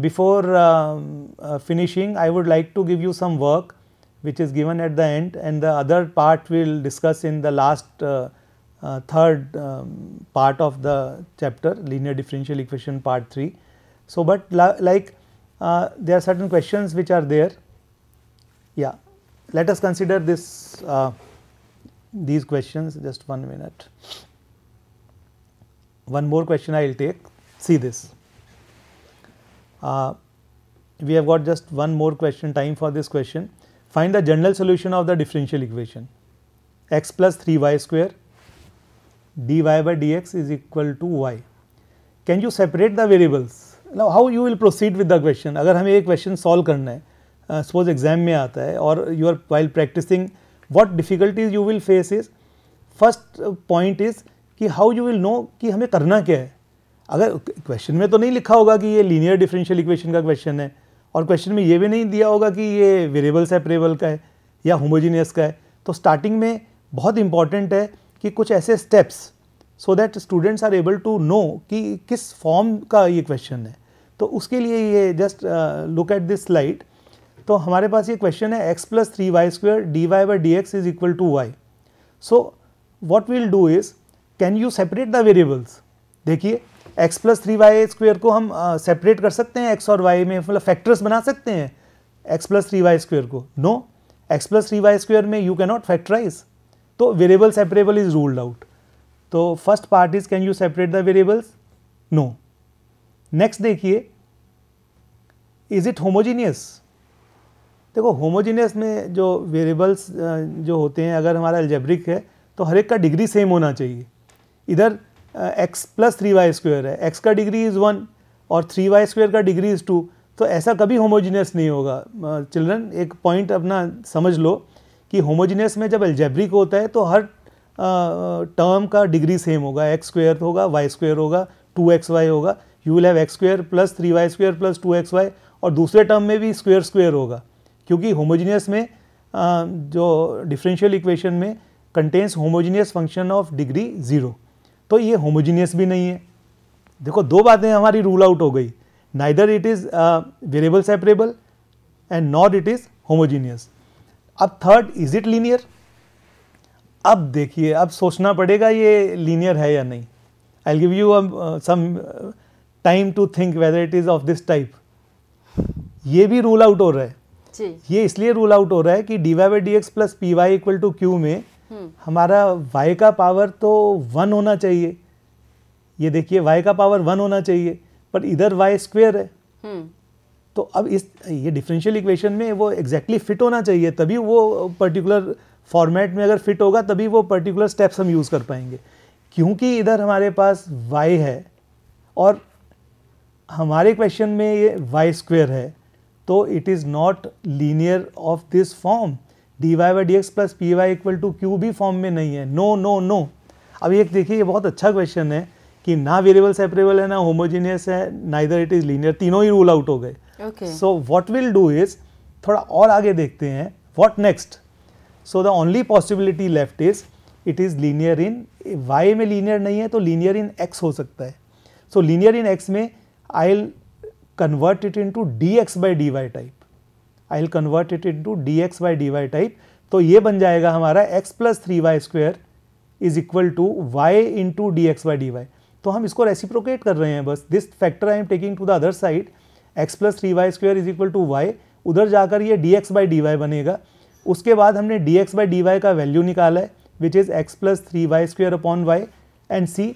before uh, uh, finishing I would like to give you some work which is given at the end and the other part we will discuss in the last third um, part of the chapter linear differential equation part 3. So, but like there are certain questions which are there yeah let us consider this these questions just one minute. One more question I will take see this. Uh, we have got just one more question time for this question find the general solution of the differential equation x plus 3y square dy by dx is equal to y. Can you separate the variables? Now how you will proceed with the question agar hame ek question solve karna hai uh, suppose exam mein aata hai or you are while practicing uh, what difficulties you will face is first point is कि how you will know कि हमें करना क्या है अगर question में तो नहीं लिखा होगा कि ये लीनियर डिफरेंशियल इक्वेशन का क्वेश्चन है और क्वेश्चन में ये भी नहीं दिया होगा कि ये वेरिएबल सेपरेबल का है या होमोजीनियस का है तो स्टार्टिंग में बहुत इंपॉर्टेंट है कि कुछ ऐसे steps so that students are able to know कि किस फॉर्म का ये क्वेश्चन है तो उसके लिए ये just look at this slide तो हमारे पास ये क्वेश्चन है x plus three y square d y by d x is equal to y so what we'll do is can you separate the variables देखिए x plus three y square को हम separate uh, कर सकते हैं x और Y में मतलब factors बना सकते हैं x plus three y square को no x plus three y square में यू कैनॉट फैक्टराइज तो variable separable is ruled out तो first part is can you separate the variables no next देखिए इज इट होमोजीनियस देखो homogeneous में जो variables जो होते हैं अगर हमारा एल्जेब्रिक है तो हर एक का डिग्री सेम होना चाहिए इधर x plus three y square है एक्स का डिग्री इज़ वन और थ्री वाई स्क्वेयर का डिग्री इज़ टू तो ऐसा कभी होमोजीनियस नहीं होगा चिल्ड्रन एक पॉइंट अपना समझ लो कि होमोजीनियस में जब एल्जेब्रिक होता है तो हर टर्म का डिग्री सेम होगा एक्स स्क्वेयर होगा वाई स्क्वेयर होगा टू एक्स वाई होगा you will have x square plus three y square plus two x y और दूसरे टर्म में भी स्क्वेयर स्क्वेयर होगा क्योंकि होमोजीनियस में आ, जो डिफरेंशियल इक्वेशन में contains homogeneous function of degree zero तो ये होमोजीनियस भी नहीं है देखो दो बातें हमारी रूल आउट हो गई neither it is variable separable and not it is homogeneous अब थर्ड इज इट लीनियर अब देखिए अब सोचना पड़ेगा ये लीनियर है या नहीं I give you some time to think whether it is of this type ये भी रूल आउट हो रहा है ये इसलिए रूल आउट हो रहा है कि d y by d x plus p y equal to q में हम्म। हमारा वाई का पावर तो वन होना चाहिए ये देखिए वाई का पावर वन होना चाहिए पर इधर वाई स्क्वेयर है हम्म। तो अब इस ये डिफरेंशियल इक्वेशन में वो एग्जैक्टली exactly फिट होना चाहिए तभी वो पर्टिकुलर फॉर्मेट में अगर फिट होगा तभी वो पर्टिकुलर स्टेप्स हम यूज़ कर पाएंगे क्योंकि इधर हमारे पास वाई है और हमारे क्वेश्चन में ये वाई स्क्वेयर है तो it is not linear of this form d y y d x plus p y equal to q भी फॉर्म में नहीं है नो नो नो अब एक देखिए ये बहुत अच्छा क्वेश्चन है कि ना वेरिएबल सेपरेबल है ना होमोजीनियस है ना इधर इट इज़ लीनियर तीनों ही रूल आउट हो गए so what will do is थोड़ा और आगे देखते हैं what next so the only possibility left is it is linear in y में लीनियर नहीं है तो लीनियर इन एक्स हो सकता है सो लीनियर इन एक्स में I convert it into dx by dy type. I will convert it into d x by d y type तो ये बन जाएगा हमारा x plus three y square is equal to y into d x by d y तो हम इसको reciprocate कर रहे हैं बस this factor I am taking to the other side x plus three y square is equal to y उधर जाकर ये d x by d y बनेगा उसके बाद हमने d x by d y का वैल्यू निकाला है which is x plus three y square upon y and see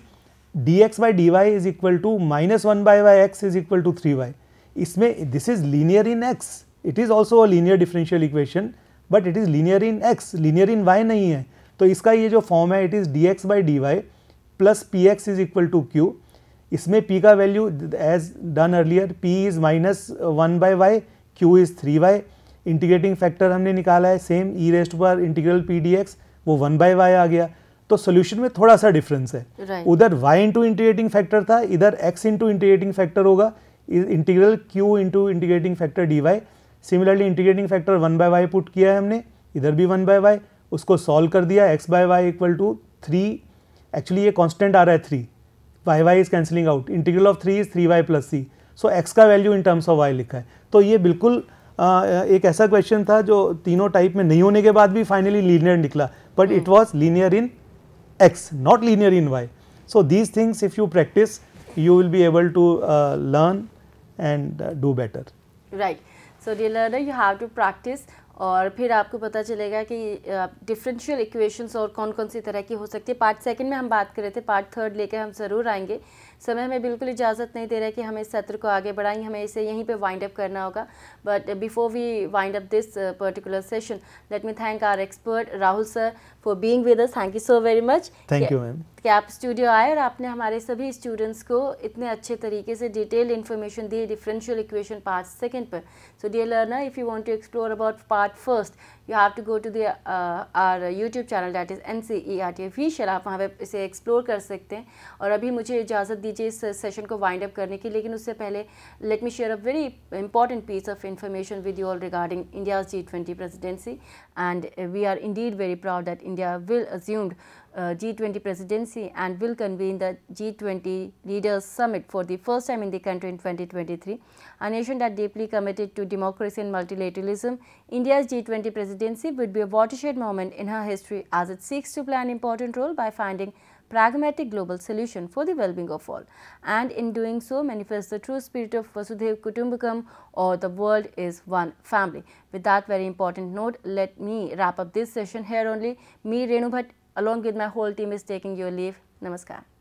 d x by d y is equal to minus one by y x is equal to three y इसमें this is linear in x it is also a linear differential equation but it is linear in x linear in Y नहीं है तो इसका ये जो form है it is d x by d y plus p x is equal to q इसमें p का value as done earlier p is minus one by y q is three y integrating factor हमने निकाला है same e raised पर integral p d x वो one by y आ गया तो सोल्यूशन में थोड़ा सा डिफरेंस है उधर वाई इंटू इंटीग्रेटिंग फैक्टर था इधर एक्स इंटू इंटीग्रेटिंग फैक्टर होगा integral q into integrating factor d y similarly integrating factor one by y put किया है हमने इधर भी वन बाय वाई उसको सॉल्व कर दिया x by y equal to three actually ये कॉन्स्टेंट आ रहा है three y y is cancelling out integral of three is three y plus c so x का value in terms of y लिखा है तो ये बिल्कुल आ, एक ऐसा क्वेश्चन था जो तीनों टाइप में नहीं होने के बाद भी फाइनली लीनियर निकला but it was linear in x not linear in y. So, these things if you practice you will be able to uh, learn and uh, do better. Right. So, dear learner you have to practice और फिर आपको पता चलेगा कि differential uh, equations और कौन कौन सी तरह की हो सकती है पार्ट सेकंड में हम बात कर रहे थे पार्ट थर्ड लेकर हम ज़रूर आएंगे समय हमें बिल्कुल इजाज़त नहीं दे रहा है कि हमें इस सत्र को आगे बढ़ाएं हमें इसे यहीं पे वाइंड अप करना होगा but before we wind up this particular session let me thank our expert Rahul sir for being with us thank you so very much thank you ma'am कि आप स्टूडियो आए और आपने हमारे सभी स्टूडेंट्स को इतने अच्छे तरीके से डिटेल इन्फॉर्मेशन दी डिफरेंशियल इक्वेशन पार्ट सेकंड पर so dear learner if you want to explore about part first you have to go to their our YouTube channel that is N C E R T official आप वहाँ पर इसे explore कर सकते हैं और अभी मुझे इजाज़त दीजिए इस सेशन को वाइंड अप करने की लेकिन उससे पहले let me share a very important piece of information with you all regarding India's G twenty presidency and we are indeed very proud that India will assume uh, G20 presidency and will convene the G20 leaders summit for the first time in the country in 2023. A nation that deeply committed to democracy and multilateralism, India's G20 presidency would be a watershed moment in her history as it seeks to play an important role by finding pragmatic global solution for the well-being of all and in doing so manifests the true spirit of Vasudev Kutumbakam or the world is one family. With that very important note, let me wrap up this session here only. Me Renu Bhatt along with my whole team is taking your leave. Namaskar.